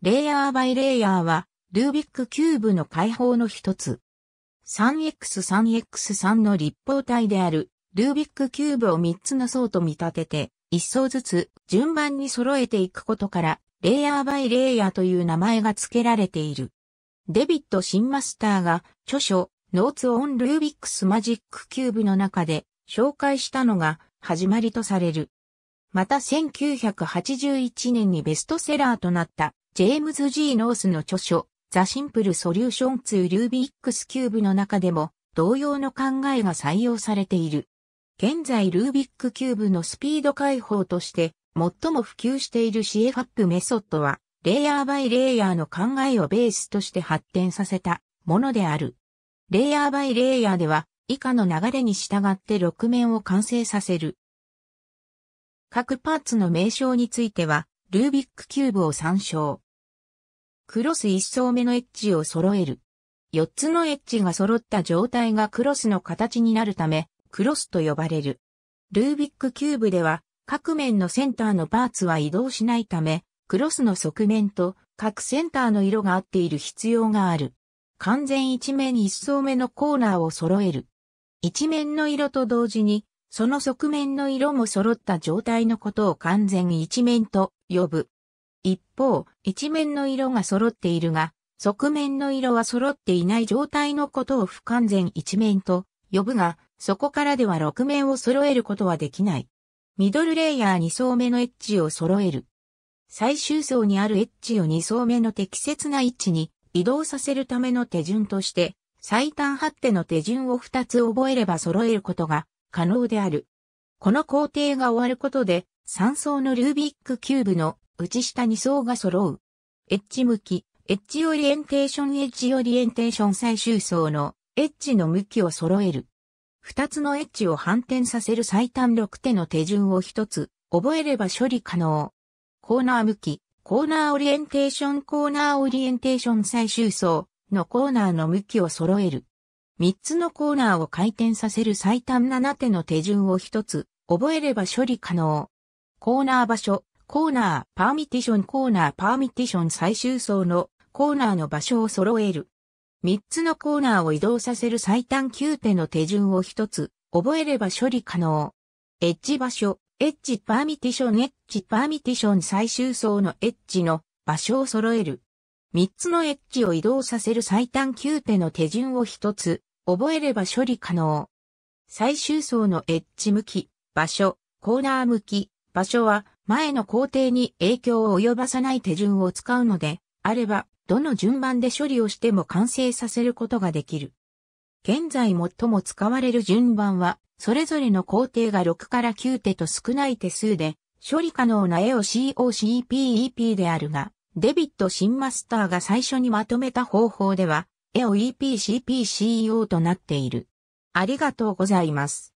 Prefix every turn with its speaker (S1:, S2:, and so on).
S1: レイヤーバイレイヤーは、ルービックキューブの解放の一つ。3x3x3 の立方体である、ルービックキューブを3つの層と見立てて、1層ずつ順番に揃えていくことから、レイヤーバイレイヤーという名前が付けられている。デビッド・シンマスターが、著書、ノーツ・オン・ルービックス・マジック・キューブの中で、紹介したのが、始まりとされる。また1981年にベストセラーとなったジェームズ・ジー・ノースの著書、ザ・シンプル・ソリューション・ツー・ルービックス・キューブの中でも、同様の考えが採用されている。現在ルービックキューブのスピード解放として最も普及している CFAP メソッドはレイヤーバイレイヤーの考えをベースとして発展させたものである。レイヤーバイレイヤーでは以下の流れに従って6面を完成させる。各パーツの名称についてはルービックキューブを参照。クロス一層目のエッジを揃える。4つのエッジが揃った状態がクロスの形になるため、クロスと呼ばれる。ルービックキューブでは、各面のセンターのパーツは移動しないため、クロスの側面と各センターの色が合っている必要がある。完全一面一層目のコーナーを揃える。一面の色と同時に、その側面の色も揃った状態のことを完全一面と呼ぶ。一方、一面の色が揃っているが、側面の色は揃っていない状態のことを不完全一面と呼ぶが、そこからでは6面を揃えることはできない。ミドルレイヤー2層目のエッジを揃える。最終層にあるエッジを2層目の適切な位置に移動させるための手順として、最短発手の手順を2つ覚えれば揃えることが可能である。この工程が終わることで、3層のルービックキューブの内下2層が揃う。エッジ向き、エッジオリエンテーションエッジオリエンテーション最終層のエッジの向きを揃える。二つのエッジを反転させる最短6手の手順を一つ覚えれば処理可能。コーナー向き、コーナーオリエンテーションコーナーオリエンテーション最終層のコーナーの向きを揃える。三つのコーナーを回転させる最短7手の手順を一つ覚えれば処理可能。コーナー場所、コーナー、パーミティション、コーナー、パーミティション最終層のコーナーの場所を揃える。3つのコーナーを移動させる最短9手の手順を1つ、覚えれば処理可能。エッジ場所、エッジパーミティション、エッジパーミティション最終層のエッジの場所を揃える。3つのエッジを移動させる最短9手の手順を1つ、覚えれば処理可能。最終層のエッジ向き、場所、コーナー向き、場所は前の工程に影響を及ばさない手順を使うので、あれば、どの順番で処理をしても完成させることができる。現在最も使われる順番は、それぞれの工程が6から9手と少ない手数で、処理可能な絵を COCPEP であるが、デビット・シンマスターが最初にまとめた方法では、絵を EPCPCO となっている。ありがとうございます。